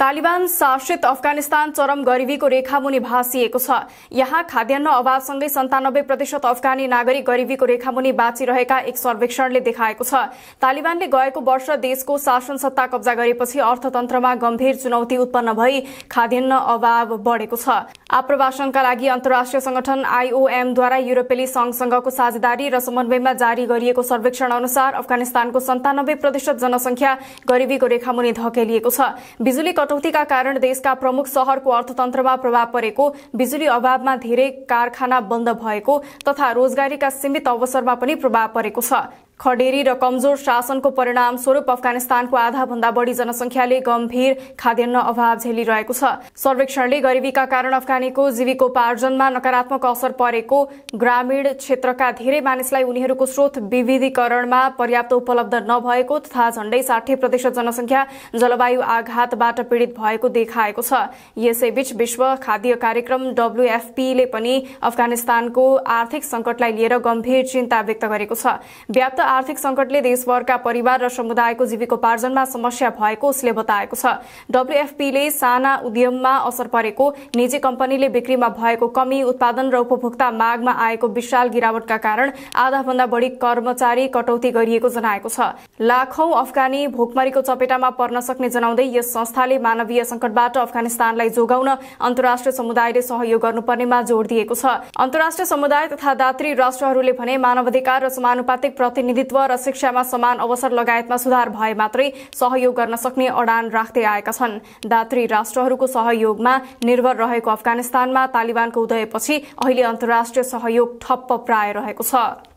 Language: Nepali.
तालिबान शासित अफगानिस्तान चरम गरिबीको रेखामुनि भाँसिएको छ यहाँ खाद्यान्न अभावसँगै सन्तानब्बे प्रतिशत अफगानी नागरिक गरिबीको रेखामुनि बाँचिरहेका एक सर्वेक्षणले देखाएको छ तालिबानले गएको वर्ष देशको शासन सत्ता कब्जा गरेपछि अर्थतन्त्रमा गम्भीर चुनौती उत्पन्न भई खाद्यान्न अभाव बढेको छ आप्रवासनका लागि अन्तर्राष्ट्रिय संगठन आईओएमद्वारा युरोपेली संघसँगको साझेदारी र समन्वयमा जारी गरिएको सर्वेक्षण अनुसार अफगानिस्तानको सन्तानब्बे प्रतिशत जनसंख्या गरिबीको रेखामुनि धकेलिएको छ बिजुली कटौतीका कारण देशका प्रमुख शहरको अर्थतन्त्रमा प्रभाव परेको बिजुली अभावमा धेरै कारखाना बन्द भएको तथा रोजगारीका सीमित अवसरमा पनि प्रभाव परेको छ खडेरी र कमजोर शासनको परिणाम स्वरूप अफगानिस्तानको आधाभन्दा बढी जनसंख्याले गम्भीर खाद्यान्न अभाव झेलिरहेको छ सर्वेक्षणले गरिबीका कारण अफगानीको जीविकोपार्जनमा नकारात्मक असर परेको ग्रामीण क्षेत्रका धेरै मानिसलाई उनीहरूको स्रोत विविधीकरणमा पर्याप्त उपलब्ध नभएको तथा झण्डै साठी प्रतिशत जनसङ्ख्या जलवायु आघातबाट पीड़ित भएको देखाएको छ यसैबीच विश्व खाद्य कार्यक्रम डब्ल्यूएफपीले पनि अफगानिस्तानको आर्थिक संकटलाई लिएर गम्भीर चिन्ता व्यक्त गरेको छ आर्थिक संकटले देशभरका परिवार र समुदायको जीविकोपार्जनमा समस्या भएको उसले बताएको छ डब्ल्यूएफपीले साना उद्यममा असर परेको निजी कम्पनीले बिक्रीमा भएको कमी उत्पादन र उपभोक्ता मागमा आएको विशाल गिरावटका कारण आधाभन्दा बढी कर्मचारी कटौती गरिएको जनाएको छ लाखौं अफगानी भोकमरीको चपेटामा पर्न सक्ने जनाउँदै यस संस्थाले मानवीय संकटबाट अफगानिस्तानलाई जोगाउन अन्तर्राष्ट्रिय समुदायले सहयोग गर्नुपर्नेमा जोड़ दिएको छ अन्तर्राष्ट्रिय समुदाय तथा दात्री राष्ट्रहरूले भने मानवाधिकार र समानुपातिक प्रतिनिधि प्रतिनिधित्व र शिक्षामा समान अवसर लगायतमा सुधार भए मात्रै सहयोग गर्न सक्ने अडान राख्दै आएका छन् दात्री राष्ट्रहरूको सहयोगमा निर्भर रहेको अफगानिस्तानमा तालिबानको उदयपछि अहिले अन्तर्राष्ट्रिय सहयोग ठप्प प्राय रहेको छ